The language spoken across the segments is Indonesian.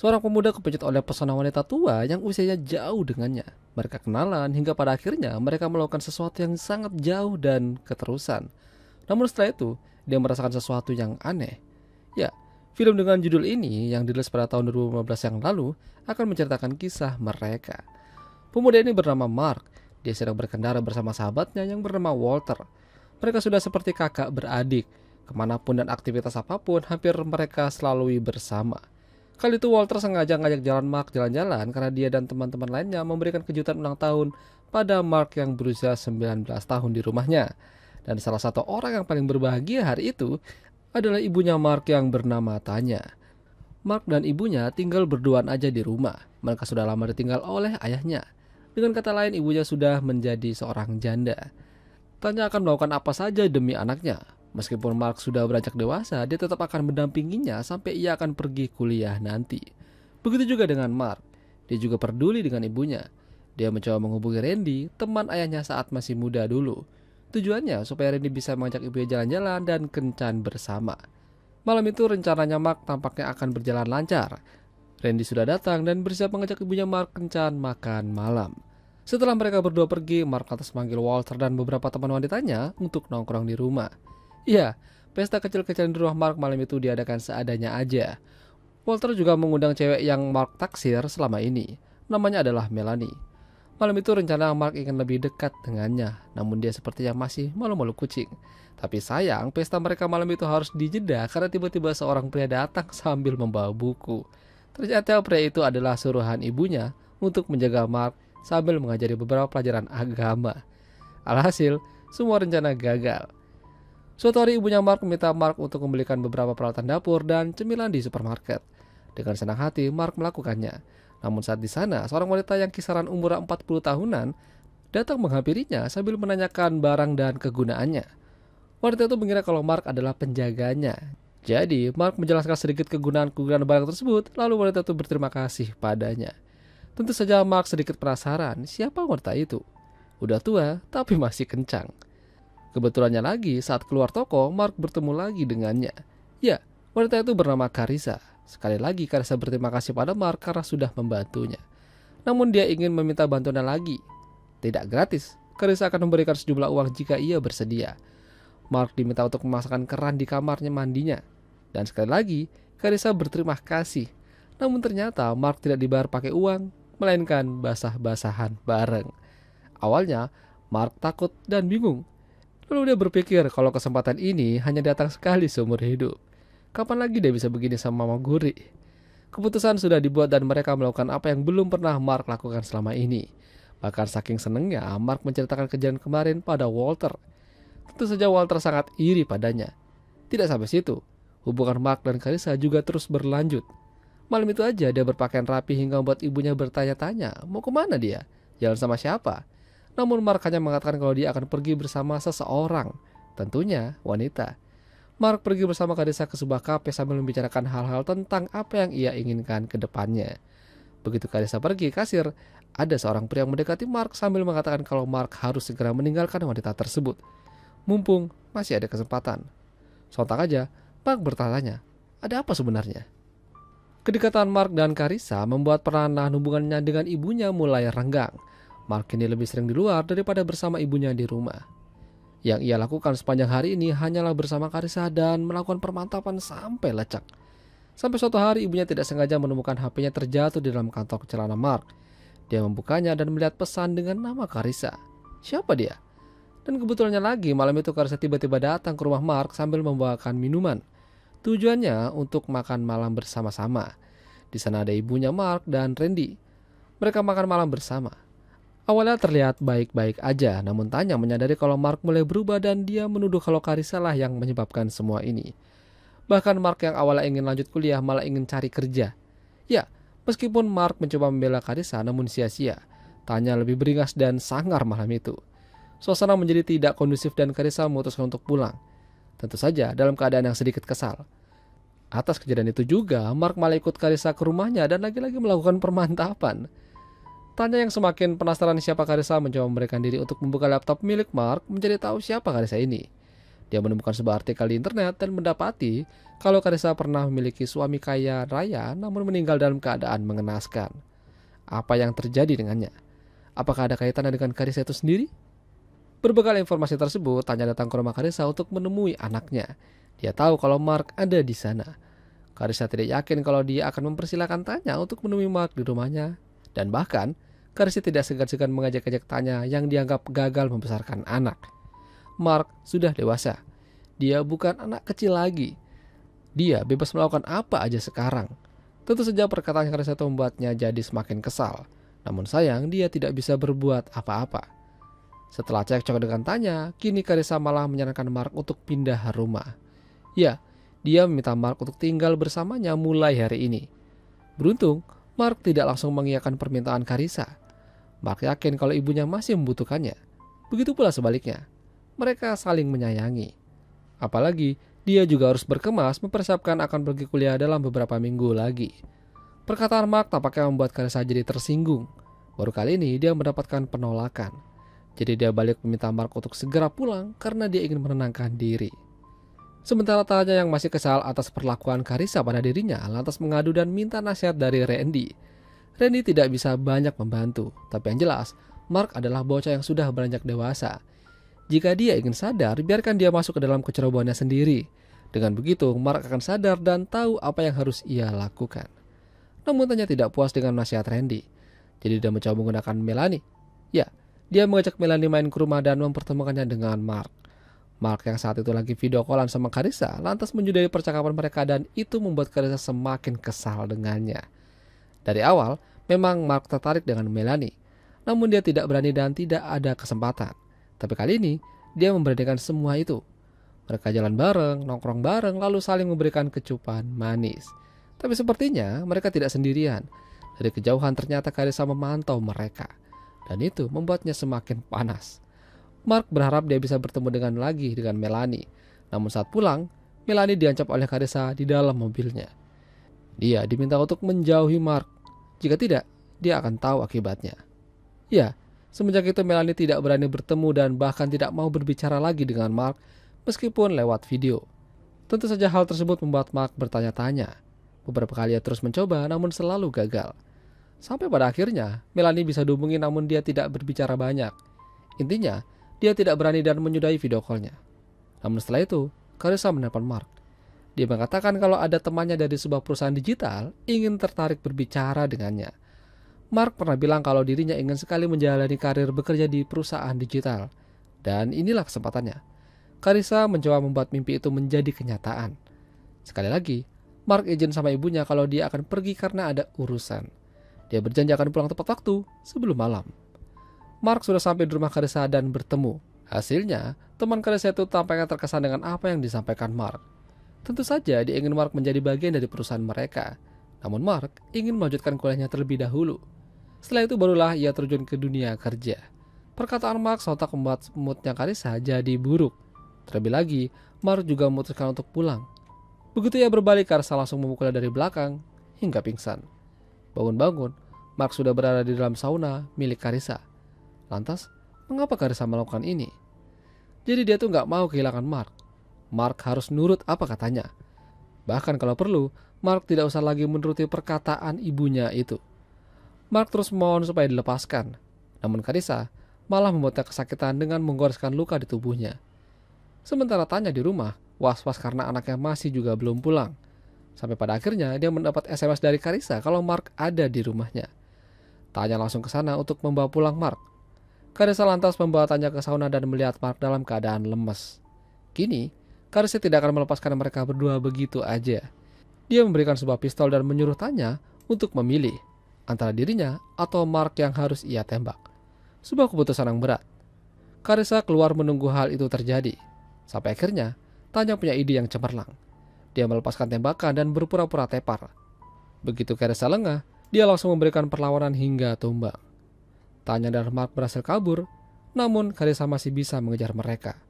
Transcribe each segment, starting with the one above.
Seorang pemuda kepencet oleh pesona wanita tua yang usianya jauh dengannya. Mereka kenalan hingga pada akhirnya mereka melakukan sesuatu yang sangat jauh dan keterusan. Namun setelah itu, dia merasakan sesuatu yang aneh. Ya, film dengan judul ini yang dirilis pada tahun 2015 yang lalu akan menceritakan kisah mereka. Pemuda ini bernama Mark. Dia sedang berkendara bersama sahabatnya yang bernama Walter. Mereka sudah seperti kakak beradik. Kemanapun dan aktivitas apapun, hampir mereka selalu bersama. Kali itu Walter sengaja ngajak jalan Mark jalan-jalan karena dia dan teman-teman lainnya memberikan kejutan ulang tahun pada Mark yang berusia 19 tahun di rumahnya. Dan salah satu orang yang paling berbahagia hari itu adalah ibunya Mark yang bernama Tanya. Mark dan ibunya tinggal berduaan aja di rumah. Mereka sudah lama ditinggal oleh ayahnya. Dengan kata lain, ibunya sudah menjadi seorang janda. Tanya akan melakukan apa saja demi anaknya. Meskipun Mark sudah beranjak dewasa, dia tetap akan mendampinginya sampai ia akan pergi kuliah nanti. Begitu juga dengan Mark. Dia juga peduli dengan ibunya. Dia mencoba menghubungi Randy, teman ayahnya saat masih muda dulu. Tujuannya supaya Randy bisa mengajak ibunya jalan-jalan dan kencan bersama. Malam itu rencananya Mark tampaknya akan berjalan lancar. Randy sudah datang dan bersiap mengajak ibunya Mark kencan makan malam. Setelah mereka berdua pergi, Mark atas manggil Walter dan beberapa teman wanitanya untuk nongkrong di rumah. Iya, pesta kecil-kecilan di rumah Mark malam itu diadakan seadanya aja. Walter juga mengundang cewek yang Mark taksir selama ini. Namanya adalah Melanie. Malam itu rencana Mark ingin lebih dekat dengannya, namun dia sepertinya masih malu-malu kucing. Tapi sayang, pesta mereka malam itu harus dijeda karena tiba-tiba seorang pria datang sambil membawa buku. Ternyata pria itu adalah suruhan ibunya untuk menjaga Mark sambil mengajari beberapa pelajaran agama. Alhasil, semua rencana gagal. Suatu hari ibunya Mark meminta Mark untuk membelikan beberapa peralatan dapur dan cemilan di supermarket. Dengan senang hati, Mark melakukannya. Namun saat di sana, seorang wanita yang kisaran umur 40 tahunan datang menghampirinya sambil menanyakan barang dan kegunaannya. Wanita itu mengira kalau Mark adalah penjaganya. Jadi, Mark menjelaskan sedikit kegunaan-kegunaan barang tersebut, lalu wanita itu berterima kasih padanya. Tentu saja Mark sedikit penasaran siapa wanita itu. Udah tua, tapi masih kencang. Kebetulannya lagi, saat keluar toko, Mark bertemu lagi dengannya. Ya, wanita itu bernama Karisa. Sekali lagi, Karisa berterima kasih pada Mark karena sudah membantunya. Namun dia ingin meminta bantuannya lagi. Tidak gratis, Karisa akan memberikan sejumlah uang jika ia bersedia. Mark diminta untuk memasangkan keran di kamarnya mandinya. Dan sekali lagi, Karisa berterima kasih. Namun ternyata Mark tidak dibayar pakai uang, melainkan basah-basahan bareng. Awalnya, Mark takut dan bingung Lalu dia berpikir kalau kesempatan ini hanya datang sekali seumur hidup. Kapan lagi dia bisa begini sama Mama Guri? Keputusan sudah dibuat dan mereka melakukan apa yang belum pernah Mark lakukan selama ini. Bahkan saking senengnya, Mark menceritakan kejadian kemarin pada Walter. Tentu saja Walter sangat iri padanya. Tidak sampai situ, hubungan Mark dan Carissa juga terus berlanjut. Malam itu aja dia berpakaian rapi hingga membuat ibunya bertanya-tanya, mau kemana dia? Jalan sama siapa? Namun Mark hanya mengatakan kalau dia akan pergi bersama seseorang, tentunya wanita. Mark pergi bersama Kadesa ke sebuah kafe sambil membicarakan hal-hal tentang apa yang ia inginkan ke depannya. Begitu Kadesa pergi, kasir, ada seorang pria yang mendekati Mark sambil mengatakan kalau Mark harus segera meninggalkan wanita tersebut. Mumpung masih ada kesempatan. Sontak aja, Mark bertanya, ada apa sebenarnya? Kedekatan Mark dan Karisa membuat peranan hubungannya dengan ibunya mulai renggang. Mark kini lebih sering di luar daripada bersama ibunya di rumah. Yang ia lakukan sepanjang hari ini hanyalah bersama Karisa dan melakukan permantapan sampai lecak. Sampai suatu hari ibunya tidak sengaja menemukan HP-nya terjatuh di dalam kantong celana Mark. Dia membukanya dan melihat pesan dengan nama Karisa. Siapa dia? Dan kebetulannya lagi malam itu Karisa tiba-tiba datang ke rumah Mark sambil membawakan minuman. Tujuannya untuk makan malam bersama-sama. Di sana ada ibunya Mark dan Randy. Mereka makan malam bersama. Awalnya terlihat baik-baik aja, namun Tanya menyadari kalau Mark mulai berubah dan dia menuduh kalau Karissa lah yang menyebabkan semua ini. Bahkan Mark yang awalnya ingin lanjut kuliah malah ingin cari kerja. Ya, meskipun Mark mencoba membela Karissa namun sia-sia. Tanya lebih beringas dan sangar malam itu. Suasana menjadi tidak kondusif dan Karissa memutuskan untuk pulang. Tentu saja dalam keadaan yang sedikit kesal. Atas kejadian itu juga, Mark malah ikut Karissa ke rumahnya dan lagi-lagi melakukan permantapan. Tanya yang semakin penasaran siapa Karissa mencoba memberikan diri untuk membuka laptop milik Mark menjadi tahu siapa Karissa ini. Dia menemukan sebuah artikel di internet dan mendapati kalau Karissa pernah memiliki suami kaya raya namun meninggal dalam keadaan mengenaskan. Apa yang terjadi dengannya? Apakah ada kaitannya dengan Karissa itu sendiri? Berbekal informasi tersebut, Tanya datang ke rumah Karissa untuk menemui anaknya. Dia tahu kalau Mark ada di sana. Karissa tidak yakin kalau dia akan mempersilahkan Tanya untuk menemui Mark di rumahnya dan bahkan, Kersi tidak segan-segan mengajak-ajak tanya yang dianggap gagal membesarkan anak. Mark sudah dewasa. Dia bukan anak kecil lagi. Dia bebas melakukan apa aja sekarang. Tentu saja perkataan Kersi itu membuatnya jadi semakin kesal. Namun sayang, dia tidak bisa berbuat apa-apa. Setelah cekcok dengan tanya, kini Karissa malah menyarankan Mark untuk pindah rumah. Ya, dia meminta Mark untuk tinggal bersamanya mulai hari ini. Beruntung, Mark tidak langsung mengiyakan permintaan Karisa. Mark yakin kalau ibunya masih membutuhkannya. Begitu pula sebaliknya. Mereka saling menyayangi. Apalagi, dia juga harus berkemas mempersiapkan akan pergi kuliah dalam beberapa minggu lagi. Perkataan Mark tampaknya membuat Karisa jadi tersinggung. Baru kali ini dia mendapatkan penolakan. Jadi dia balik meminta Mark untuk segera pulang karena dia ingin menenangkan diri. Sementara Tanya yang masih kesal atas perlakuan Karisa pada dirinya lantas mengadu dan minta nasihat dari Randy. Randy tidak bisa banyak membantu, tapi yang jelas Mark adalah bocah yang sudah beranjak dewasa. Jika dia ingin sadar, biarkan dia masuk ke dalam kecerobohannya sendiri. Dengan begitu, Mark akan sadar dan tahu apa yang harus ia lakukan. Namun Tanya tidak puas dengan nasihat Randy. Jadi dia mencoba menggunakan Melanie. Ya, dia mengajak Melanie main ke rumah dan mempertemukannya dengan Mark. Mark yang saat itu lagi video callan sama Karissa lantas menyudahi percakapan mereka dan itu membuat Karissa semakin kesal dengannya. Dari awal, memang Mark tertarik dengan Melanie, namun dia tidak berani dan tidak ada kesempatan. Tapi kali ini, dia memberanikan semua itu. Mereka jalan bareng, nongkrong bareng, lalu saling memberikan kecupan manis. Tapi sepertinya mereka tidak sendirian. Dari kejauhan ternyata Karissa memantau mereka. Dan itu membuatnya semakin panas. Mark berharap dia bisa bertemu dengan lagi dengan Melanie. Namun saat pulang, Melanie diancam oleh Karissa di dalam mobilnya. Dia diminta untuk menjauhi Mark. Jika tidak, dia akan tahu akibatnya. Ya, semenjak itu Melanie tidak berani bertemu dan bahkan tidak mau berbicara lagi dengan Mark meskipun lewat video. Tentu saja hal tersebut membuat Mark bertanya-tanya. Beberapa kali ia terus mencoba namun selalu gagal. Sampai pada akhirnya, Melanie bisa dihubungi namun dia tidak berbicara banyak. Intinya, dia tidak berani dan menyudahi video callnya. Namun setelah itu, Carissa menelpon Mark. Dia mengatakan kalau ada temannya dari sebuah perusahaan digital ingin tertarik berbicara dengannya. Mark pernah bilang kalau dirinya ingin sekali menjalani karir bekerja di perusahaan digital. Dan inilah kesempatannya. Karissa mencoba membuat mimpi itu menjadi kenyataan. Sekali lagi, Mark izin sama ibunya kalau dia akan pergi karena ada urusan. Dia berjanji akan pulang tepat waktu sebelum malam. Mark sudah sampai di rumah Karisa dan bertemu. Hasilnya, teman Karisa itu tampaknya terkesan dengan apa yang disampaikan Mark. Tentu saja dia ingin Mark menjadi bagian dari perusahaan mereka. Namun Mark ingin melanjutkan kuliahnya terlebih dahulu. Setelah itu barulah ia terjun ke dunia kerja. Perkataan Mark sontak membuat moodnya Karisa jadi buruk. Terlebih lagi, Mark juga memutuskan untuk pulang. Begitu ia berbalik, Karisa langsung memukulnya dari belakang hingga pingsan. Bangun-bangun, Mark sudah berada di dalam sauna milik Karisa. Lantas, mengapa Karissa melakukan ini? Jadi dia tuh nggak mau kehilangan Mark. Mark harus nurut apa katanya. Bahkan kalau perlu, Mark tidak usah lagi menuruti perkataan ibunya itu. Mark terus mohon supaya dilepaskan. Namun Karissa malah membuatnya kesakitan dengan menggoreskan luka di tubuhnya. Sementara Tanya di rumah, was-was karena anaknya masih juga belum pulang. Sampai pada akhirnya dia mendapat SMS dari Karissa kalau Mark ada di rumahnya. Tanya langsung ke sana untuk membawa pulang Mark. Karissa lantas membawa Tanya ke sauna dan melihat Mark dalam keadaan lemes. Kini, Karissa tidak akan melepaskan mereka berdua begitu aja. Dia memberikan sebuah pistol dan menyuruh Tanya untuk memilih antara dirinya atau Mark yang harus ia tembak. Sebuah keputusan yang berat. Karissa keluar menunggu hal itu terjadi. Sampai akhirnya, Tanya punya ide yang cemerlang. Dia melepaskan tembakan dan berpura-pura tepar. Begitu Karissa lengah, dia langsung memberikan perlawanan hingga tumbang. Tanya dan Mark berhasil kabur, namun Kalisa masih bisa mengejar mereka.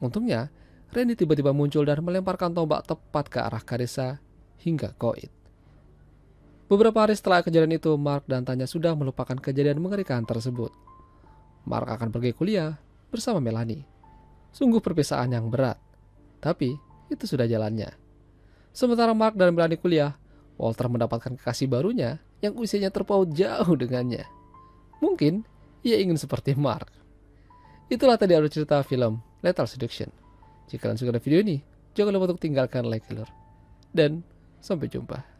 Untungnya, Randy tiba-tiba muncul dan melemparkan tombak tepat ke arah Kalisa hingga koit. Beberapa hari setelah kejadian itu, Mark dan Tanya sudah melupakan kejadian mengerikan tersebut. Mark akan pergi kuliah bersama Melanie. Sungguh perpisahan yang berat, tapi itu sudah jalannya. Sementara Mark dan Melanie kuliah, Walter mendapatkan kekasih barunya yang usianya terpaut jauh dengannya. Mungkin ia ingin seperti Mark. Itulah tadi alur cerita film Lethal Seduction. Jika kalian suka video ini, jangan lupa untuk tinggalkan like, dan sampai jumpa.